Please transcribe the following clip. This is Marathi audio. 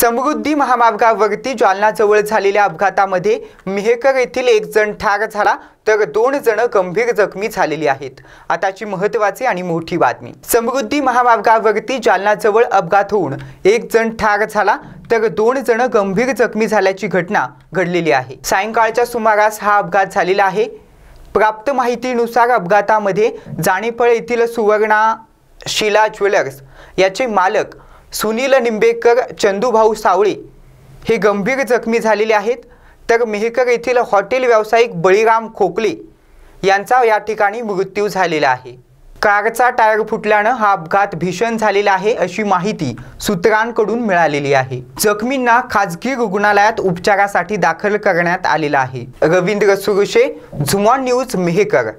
समृद्धी महामार्गावरती जालनाजवळ झालेल्या अपघातामध्ये मेहकर येथील एक जण ठार झाला तर दोन जण गंभीर जखमी झालेली आहेत आताची महत्वाची आणि मोठी बातमी समृद्धी महामार्गावरती जालनाजवळ अपघात होऊन एक जण ठार झाला तर दोन जण गंभीर जखमी झाल्याची घटना घडलेली आहे सायंकाळच्या सुमारास हा अपघात झालेला आहे प्राप्त माहितीनुसार अपघातामध्ये जाणेफळ येथील सुवर्णा शिला ज्वेलर्स याचे मालक सुनील निंबेकर चंदूभाऊ सावळे हे गंभीर जखमी झालेले आहेत तर मेहकर येथील हॉटेल व्यावसायिक बळीराम खोकले यांचा या ठिकाणी मृत्यू झालेला आहे कारचा टायर फुटल्यानं हा अपघात भीषण झालेला आहे अशी माहिती सूत्रांकडून मिळालेली आहे जखमींना खाजगी रुग्णालयात उपचारासाठी दाखल करण्यात आलेला आहे रवींद्र सुरुशे झुमॉन न्यूज मेहेकर